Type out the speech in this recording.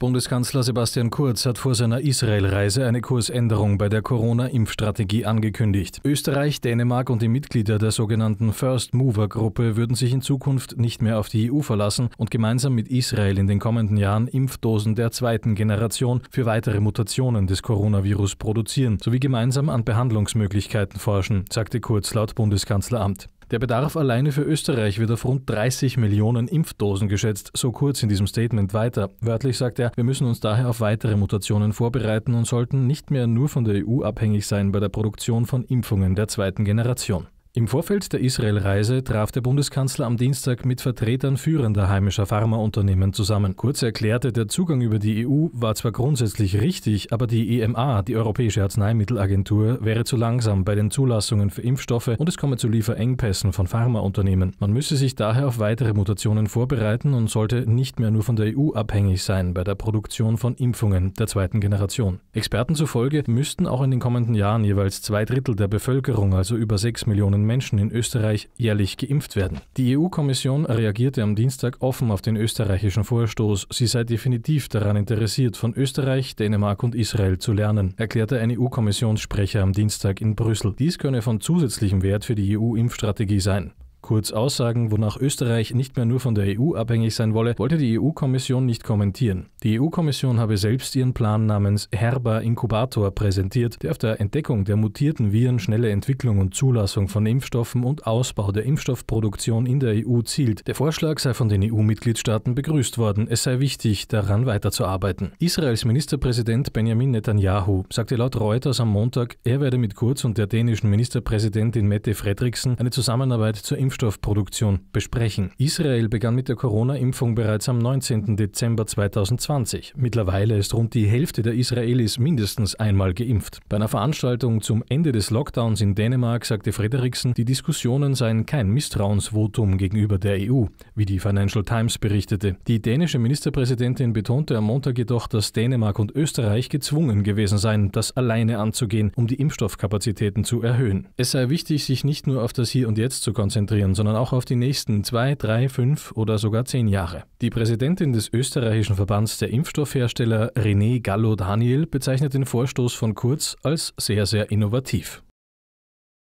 Bundeskanzler Sebastian Kurz hat vor seiner Israel-Reise eine Kursänderung bei der Corona-Impfstrategie angekündigt. Österreich, Dänemark und die Mitglieder der sogenannten First Mover-Gruppe würden sich in Zukunft nicht mehr auf die EU verlassen und gemeinsam mit Israel in den kommenden Jahren Impfdosen der zweiten Generation für weitere Mutationen des Coronavirus produzieren sowie gemeinsam an Behandlungsmöglichkeiten forschen, sagte Kurz laut Bundeskanzleramt. Der Bedarf alleine für Österreich wird auf rund 30 Millionen Impfdosen geschätzt, so kurz in diesem Statement weiter. Wörtlich sagt er, wir müssen uns daher auf weitere Mutationen vorbereiten und sollten nicht mehr nur von der EU abhängig sein bei der Produktion von Impfungen der zweiten Generation. Im Vorfeld der Israel-Reise traf der Bundeskanzler am Dienstag mit Vertretern führender heimischer Pharmaunternehmen zusammen. Kurz erklärte, der Zugang über die EU war zwar grundsätzlich richtig, aber die EMA, die Europäische Arzneimittelagentur, wäre zu langsam bei den Zulassungen für Impfstoffe und es komme zu Lieferengpässen von Pharmaunternehmen. Man müsse sich daher auf weitere Mutationen vorbereiten und sollte nicht mehr nur von der EU abhängig sein bei der Produktion von Impfungen der zweiten Generation. Experten zufolge müssten auch in den kommenden Jahren jeweils zwei Drittel der Bevölkerung, also über sechs Millionen Menschen in Österreich jährlich geimpft werden. Die EU-Kommission reagierte am Dienstag offen auf den österreichischen Vorstoß. Sie sei definitiv daran interessiert, von Österreich, Dänemark und Israel zu lernen, erklärte ein EU-Kommissionssprecher am Dienstag in Brüssel. Dies könne von zusätzlichem Wert für die EU-Impfstrategie sein kurz Aussagen, wonach Österreich nicht mehr nur von der EU abhängig sein wolle, wollte die EU-Kommission nicht kommentieren. Die EU-Kommission habe selbst ihren Plan namens Herber Inkubator präsentiert, der auf der Entdeckung der mutierten Viren schnelle Entwicklung und Zulassung von Impfstoffen und Ausbau der Impfstoffproduktion in der EU zielt. Der Vorschlag sei von den EU-Mitgliedstaaten begrüßt worden. Es sei wichtig, daran weiterzuarbeiten. Israels Ministerpräsident Benjamin Netanyahu sagte laut Reuters am Montag, er werde mit Kurz und der dänischen Ministerpräsidentin Mette Fredriksen eine Zusammenarbeit zur Impfstoffproduktion Impfstoffproduktion besprechen. Israel begann mit der Corona-Impfung bereits am 19. Dezember 2020. Mittlerweile ist rund die Hälfte der Israelis mindestens einmal geimpft. Bei einer Veranstaltung zum Ende des Lockdowns in Dänemark sagte Frederiksen, die Diskussionen seien kein Misstrauensvotum gegenüber der EU, wie die Financial Times berichtete. Die dänische Ministerpräsidentin betonte am Montag jedoch, dass Dänemark und Österreich gezwungen gewesen seien, das alleine anzugehen, um die Impfstoffkapazitäten zu erhöhen. Es sei wichtig, sich nicht nur auf das Hier und Jetzt zu konzentrieren, Jahren, sondern auch auf die nächsten zwei, drei, fünf oder sogar zehn Jahre. Die Präsidentin des österreichischen Verbands der Impfstoffhersteller René Gallo Daniel bezeichnet den Vorstoß von Kurz als sehr, sehr innovativ.